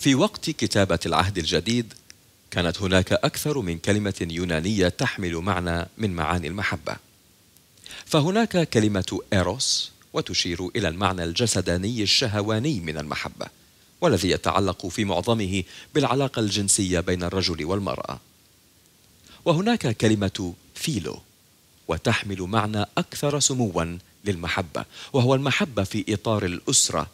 في وقت كتابة العهد الجديد كانت هناك أكثر من كلمة يونانية تحمل معنى من معاني المحبة فهناك كلمة إيروس وتشير إلى المعنى الجسداني الشهواني من المحبة والذي يتعلق في معظمه بالعلاقة الجنسية بين الرجل والمرأة وهناك كلمة فيلو وتحمل معنى أكثر سموا للمحبة وهو المحبة في إطار الأسرة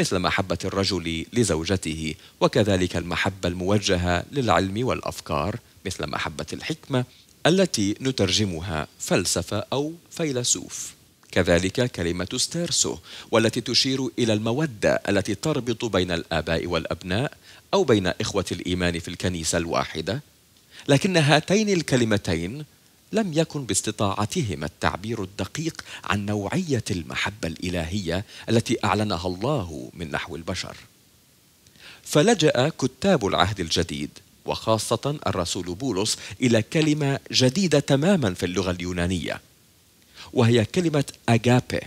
مثل محبة الرجل لزوجته وكذلك المحبة الموجهة للعلم والأفكار مثل محبة الحكمة التي نترجمها فلسفة أو فيلسوف كذلك كلمة ستيرسو والتي تشير إلى المودة التي تربط بين الآباء والأبناء أو بين إخوة الإيمان في الكنيسة الواحدة لكن هاتين الكلمتين لم يكن باستطاعتهم التعبير الدقيق عن نوعيه المحبه الالهيه التي اعلنها الله من نحو البشر فلجا كتاب العهد الجديد وخاصه الرسول بولس الى كلمه جديده تماما في اللغه اليونانيه وهي كلمه اجابي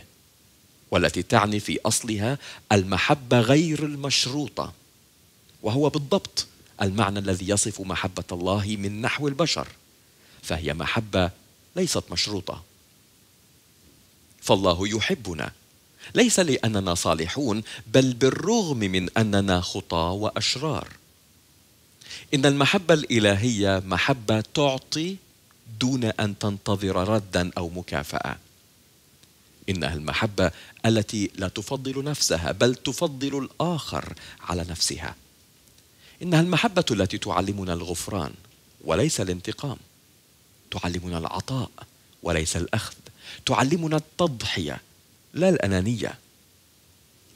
والتي تعني في اصلها المحبه غير المشروطه وهو بالضبط المعنى الذي يصف محبه الله من نحو البشر فهي محبه ليست مشروطه فالله يحبنا ليس لاننا صالحون بل بالرغم من اننا خطا واشرار ان المحبه الالهيه محبه تعطي دون ان تنتظر ردا او مكافاه انها المحبه التي لا تفضل نفسها بل تفضل الاخر على نفسها انها المحبه التي تعلمنا الغفران وليس الانتقام تعلمنا العطاء وليس الاخذ تعلمنا التضحيه لا الانانيه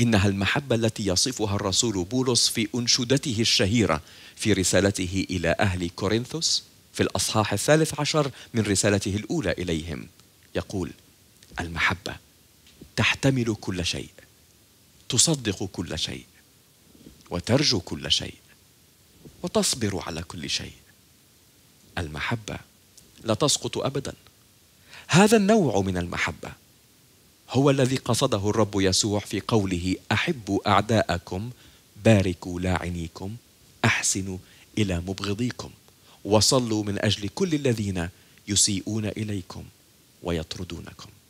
انها المحبه التي يصفها الرسول بولس في انشدته الشهيره في رسالته الى اهل كورنثوس في الاصحاح الثالث عشر من رسالته الاولى اليهم يقول المحبه تحتمل كل شيء تصدق كل شيء وترجو كل شيء وتصبر على كل شيء المحبه لا تسقط ابدا هذا النوع من المحبه هو الذي قصده الرب يسوع في قوله احبوا اعداءكم باركوا لاعنيكم احسنوا الى مبغضيكم وصلوا من اجل كل الذين يسيئون اليكم ويطردونكم